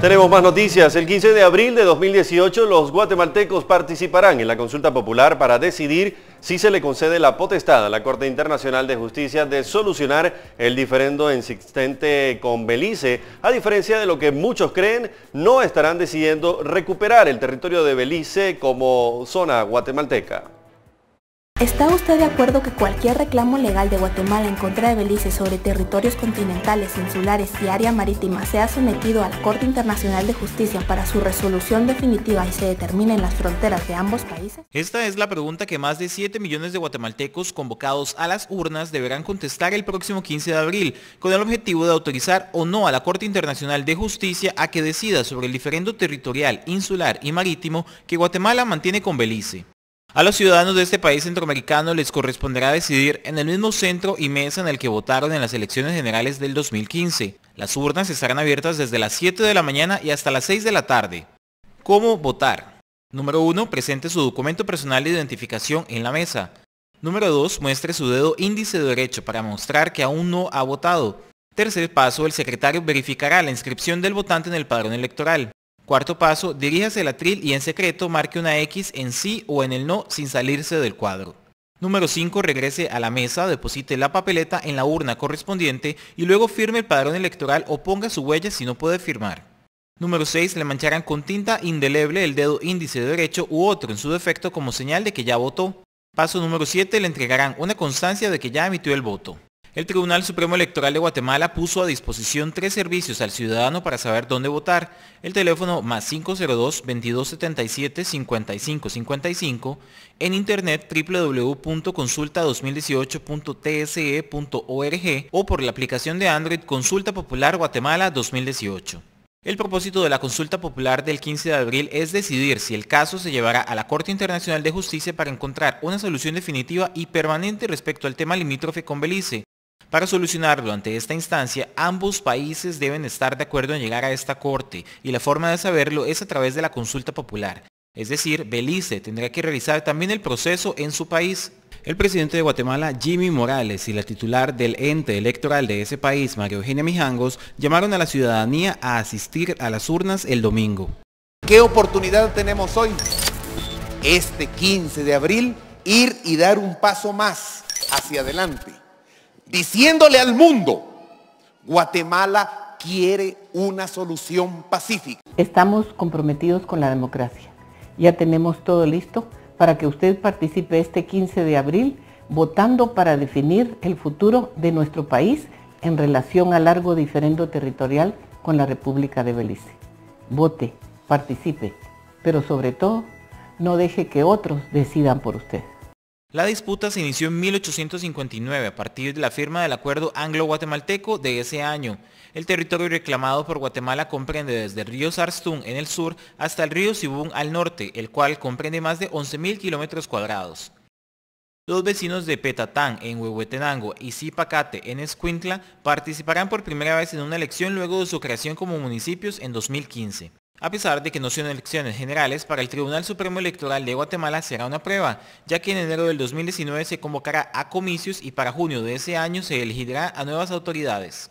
Tenemos más noticias. El 15 de abril de 2018 los guatemaltecos participarán en la consulta popular para decidir si se le concede la potestad a la Corte Internacional de Justicia de solucionar el diferendo existente con Belice, a diferencia de lo que muchos creen, no estarán decidiendo recuperar el territorio de Belice como zona guatemalteca. ¿Está usted de acuerdo que cualquier reclamo legal de Guatemala en contra de Belice sobre territorios continentales, insulares y área marítima sea sometido a la Corte Internacional de Justicia para su resolución definitiva y se determinen las fronteras de ambos países? Esta es la pregunta que más de 7 millones de guatemaltecos convocados a las urnas deberán contestar el próximo 15 de abril, con el objetivo de autorizar o no a la Corte Internacional de Justicia a que decida sobre el diferendo territorial, insular y marítimo que Guatemala mantiene con Belice. A los ciudadanos de este país centroamericano les corresponderá decidir en el mismo centro y mesa en el que votaron en las elecciones generales del 2015. Las urnas estarán abiertas desde las 7 de la mañana y hasta las 6 de la tarde. ¿Cómo votar? Número 1. Presente su documento personal de identificación en la mesa. Número 2. Muestre su dedo índice de derecho para mostrar que aún no ha votado. Tercer paso, el secretario verificará la inscripción del votante en el padrón electoral. Cuarto paso, diríjase al atril y en secreto marque una X en sí o en el no sin salirse del cuadro. Número 5. Regrese a la mesa, deposite la papeleta en la urna correspondiente y luego firme el padrón electoral o ponga su huella si no puede firmar. Número 6. Le mancharán con tinta indeleble el dedo índice derecho u otro en su defecto como señal de que ya votó. Paso número 7. Le entregarán una constancia de que ya emitió el voto. El Tribunal Supremo Electoral de Guatemala puso a disposición tres servicios al ciudadano para saber dónde votar. El teléfono más 502-2277-5555, en internet www.consulta2018.tse.org o por la aplicación de Android Consulta Popular Guatemala 2018. El propósito de la consulta popular del 15 de abril es decidir si el caso se llevará a la Corte Internacional de Justicia para encontrar una solución definitiva y permanente respecto al tema limítrofe con Belice, para solucionarlo ante esta instancia, ambos países deben estar de acuerdo en llegar a esta corte y la forma de saberlo es a través de la consulta popular. Es decir, Belice tendrá que realizar también el proceso en su país. El presidente de Guatemala, Jimmy Morales, y la titular del ente electoral de ese país, María Eugenia Mijangos, llamaron a la ciudadanía a asistir a las urnas el domingo. ¿Qué oportunidad tenemos hoy? Este 15 de abril, ir y dar un paso más hacia adelante diciéndole al mundo, Guatemala quiere una solución pacífica. Estamos comprometidos con la democracia. Ya tenemos todo listo para que usted participe este 15 de abril votando para definir el futuro de nuestro país en relación al largo diferendo territorial con la República de Belice. Vote, participe, pero sobre todo no deje que otros decidan por usted. La disputa se inició en 1859 a partir de la firma del acuerdo anglo-guatemalteco de ese año. El territorio reclamado por Guatemala comprende desde el río Sarstún en el sur hasta el río Sibún al norte, el cual comprende más de 11.000 kilómetros cuadrados. Los vecinos de Petatán en Huehuetenango y Zipacate en Escuintla participarán por primera vez en una elección luego de su creación como municipios en 2015. A pesar de que no son elecciones generales, para el Tribunal Supremo Electoral de Guatemala será una prueba, ya que en enero del 2019 se convocará a comicios y para junio de ese año se elegirá a nuevas autoridades.